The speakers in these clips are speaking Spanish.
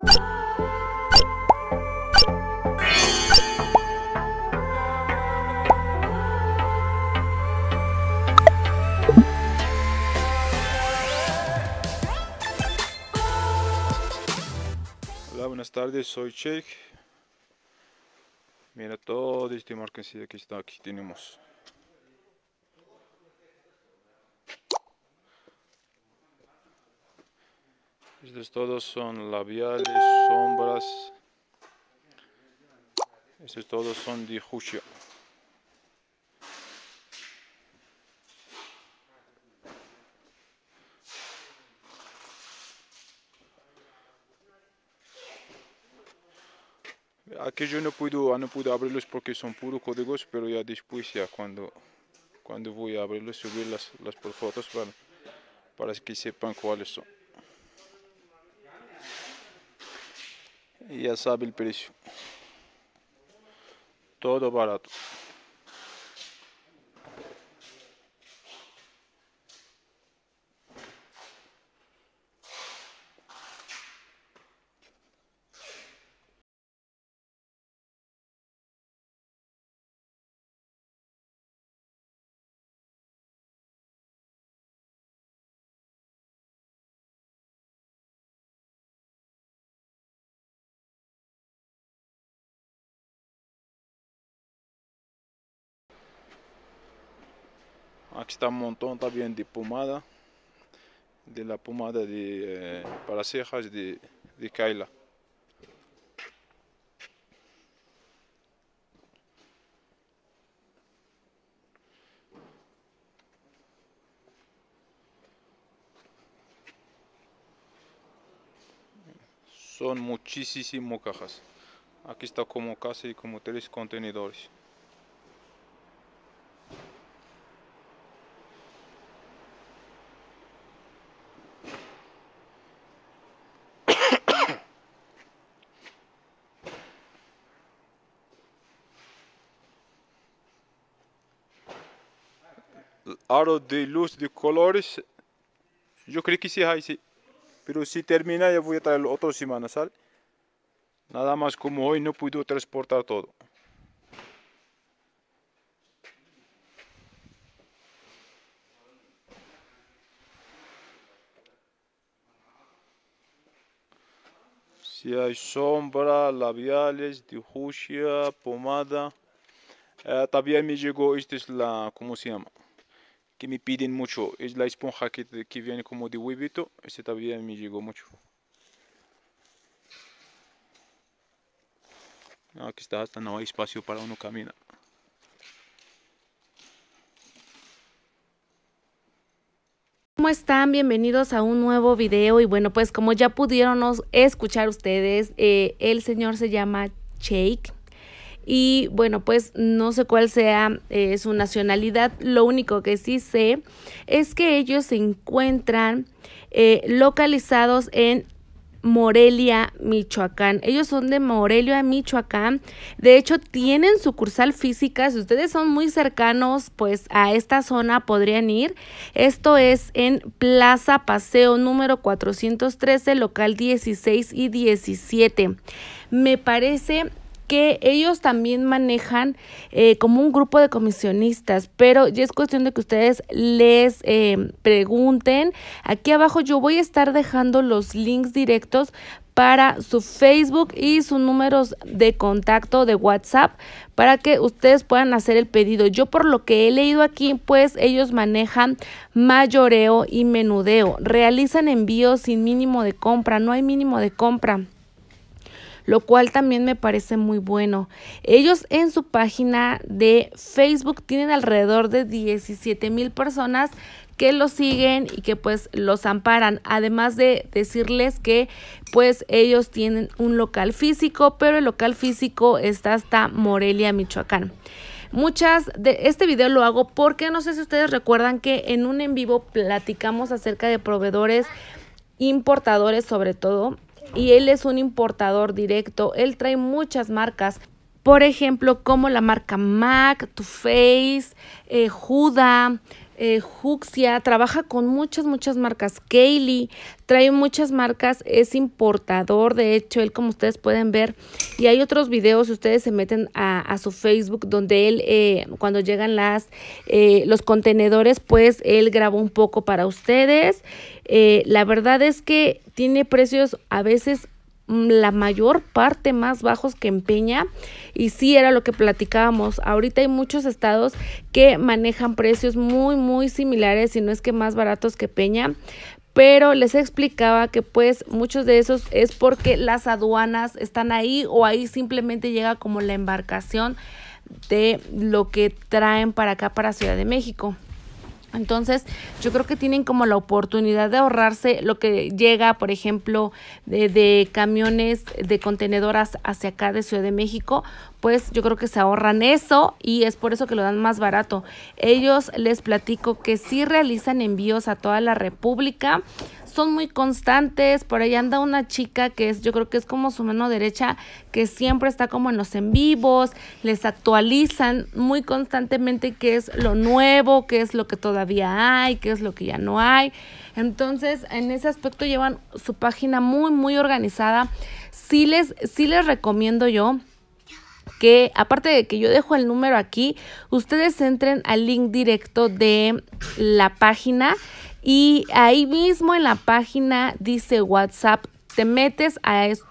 Hola, buenas tardes, soy Sheikh. Mira todo este de que está aquí tenemos. Estos todos son labiales, sombras. Estos todos son de juicio. Aquí yo no puedo, ah, no abrirlos porque son puros códigos, pero ya después, ya cuando, cuando voy a abrirlos, subir las por fotos para, para que sepan cuáles son. ya é sabe o preço? Todo barato. Aquí está un montón también de pomada, de la pomada de, eh, para cejas de, de Kaila. Son muchísimas cajas. Aquí está como casi como tres contenedores. aro de luz de colores, yo creo que sí hay, sí. Pero si termina, ya voy a traerlo otra semana, ¿sale? Nada más como hoy no puedo transportar todo. Si hay sombra, labiales, difusia, pomada. Eh, también me llegó, esta es la, ¿cómo se llama? que me piden mucho es la esponja que, viene como de huevito. Este también me llegó mucho. Aquí está, hasta no hay espacio para uno caminar. ¿Cómo están? Bienvenidos a un nuevo video y bueno pues como ya pudieron escuchar ustedes, eh, el señor se llama Shake y bueno, pues no sé cuál sea eh, su nacionalidad, lo único que sí sé es que ellos se encuentran eh, localizados en Morelia, Michoacán. Ellos son de Morelia, Michoacán. De hecho, tienen sucursal física. Si ustedes son muy cercanos, pues a esta zona podrían ir. Esto es en Plaza Paseo número 413, local 16 y 17. Me parece que ellos también manejan eh, como un grupo de comisionistas, pero ya es cuestión de que ustedes les em, pregunten. Aquí abajo yo voy a estar dejando los links directos para su Facebook y sus números de contacto de WhatsApp para que ustedes puedan hacer el pedido. Yo por lo que he leído aquí, pues ellos manejan mayoreo y menudeo, realizan envíos sin mínimo de compra, no hay mínimo de compra lo cual también me parece muy bueno. Ellos en su página de Facebook tienen alrededor de 17 mil personas que los siguen y que pues los amparan. Además de decirles que pues ellos tienen un local físico, pero el local físico está hasta Morelia, Michoacán. Muchas de este video lo hago porque no sé si ustedes recuerdan que en un en vivo platicamos acerca de proveedores importadores sobre todo y él es un importador directo, él trae muchas marcas, por ejemplo, como la marca MAC, Too Face eh, Huda, Juxia, eh, trabaja con muchas, muchas marcas. Kaylee trae muchas marcas, es importador, de hecho, él como ustedes pueden ver. Y hay otros videos, ustedes se meten a, su Facebook, donde él, eh, cuando llegan las, eh, los contenedores, pues él grabó un poco para ustedes. la verdad es que tiene precios a veces Mm, la mayor parte más bajos que en Peña y sí era lo que platicábamos. Ahorita hay muchos estados que manejan precios muy muy similares, si no es que más baratos que Peña, pero les explicaba que pues muchos de esos es porque las aduanas están ahí o ahí simplemente llega como la embarcación de lo que traen para acá para Ciudad de México. Entonces, yo creo que tienen como la oportunidad de ahorrarse lo que llega, por ejemplo, de, de, camiones de contenedoras hacia acá de Ciudad de México, pues yo creo que se ahorran eso y es por eso que lo dan más barato. Ellos les platico que sí realizan envíos a toda la República, son muy constantes, por ahí anda una chica que es, yo creo que es como su mano derecha, que siempre está como en los en vivos, les actualizan muy constantemente qué es lo nuevo, qué es lo que todavía hay, qué es lo que ya no hay. Entonces, en ese aspecto llevan su página muy, muy organizada. Sí les, sí les recomiendo yo que aparte de que yo dejo el número aquí, ustedes entren al link directo de la página y ahí mismo en la página dice WhatsApp, te metes a esto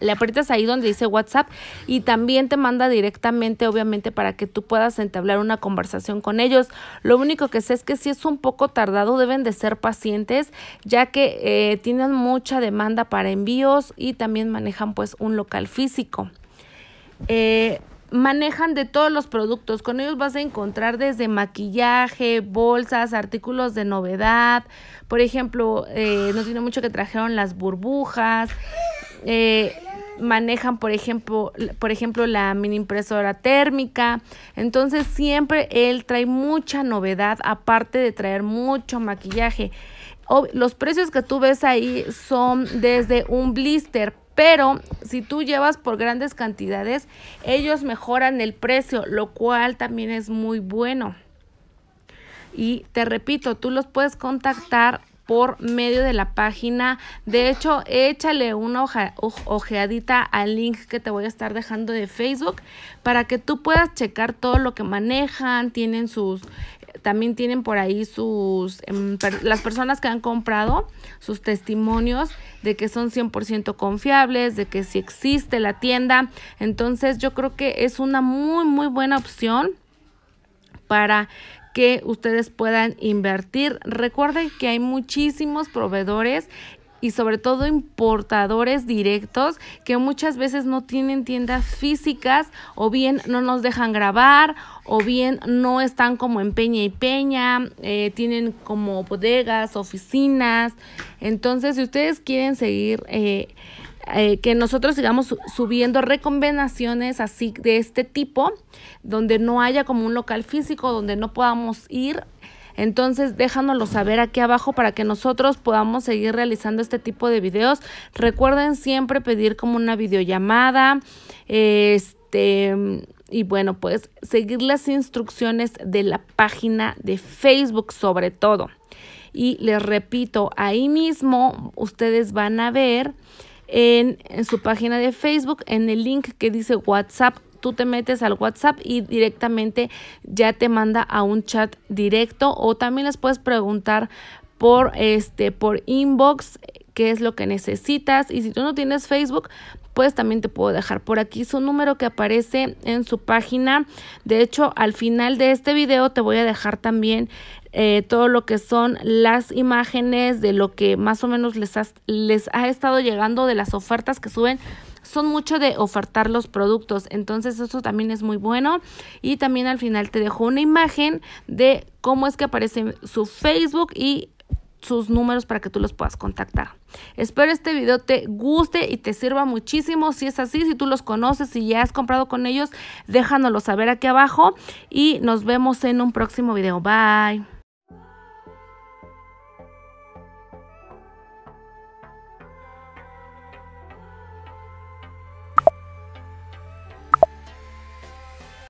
le aprietas ahí donde dice WhatsApp y también te manda directamente, obviamente, para que tú puedas entablar una conversación con ellos. Lo único que sé es que si es un poco tardado, deben de ser pacientes, ya que eh, tienen mucha demanda para envíos y también manejan pues un local físico. Eh, manejan de todos los productos. Con ellos vas a encontrar desde maquillaje, bolsas, artículos de novedad. Por ejemplo, nos eh, no tiene mucho que trajeron las burbujas. Eh, manejan, por ejemplo, por ejemplo, la mini impresora térmica. Entonces siempre él trae mucha novedad, aparte de traer mucho maquillaje. Los precios que tú ves ahí son desde un blister pero si tú llevas por grandes cantidades, ellos mejoran el precio, lo cual también es muy bueno. Y te repito, tú los puedes contactar por medio de la página. De hecho, échale una ojeadita al link que te voy a estar dejando de Facebook para que tú puedas checar todo lo que manejan, tienen sus también tienen por ahí sus, em, las personas que han comprado sus testimonios de que son 100% confiables, de que si existe la tienda. Entonces yo creo que es una muy, muy buena opción para que ustedes puedan invertir. Recuerden que hay muchísimos proveedores y sobre todo importadores directos que muchas veces no tienen tiendas físicas o bien no nos dejan grabar o bien no están como en Peña y Peña, eh, tienen como bodegas, oficinas. Entonces, si ustedes quieren seguir... Eh, eh, que nosotros sigamos subiendo recomendaciones así de este tipo, donde no haya como un local físico, donde no podamos ir entonces déjanoslo saber aquí abajo para que nosotros podamos seguir realizando este tipo de videos. Recuerden siempre pedir como una videollamada. Este y bueno, pues seguir las instrucciones de la página de Facebook sobre todo. Y les repito, ahí mismo ustedes van a ver en, en su página de Facebook, en el link que dice WhatsApp tú te metes al WhatsApp y directamente ya te manda a un chat directo o también les puedes preguntar por este por inbox qué es lo que necesitas y si tú no tienes Facebook pues también te puedo dejar por aquí su número que aparece en su página de hecho al final de este video te voy a dejar también eh, todo lo que son las imágenes de lo que más o menos les, les ha estado llegando de las ofertas que suben son mucho de ofertar los productos, entonces eso también es muy bueno. Y también al final te dejo una imagen de cómo es que aparece su Facebook y sus números para que tú los puedas contactar. Espero este video te guste y te sirva muchísimo. Si es así, si tú los conoces, si ya has comprado con ellos, déjanoslo saber aquí abajo y nos vemos en un próximo video. Bye.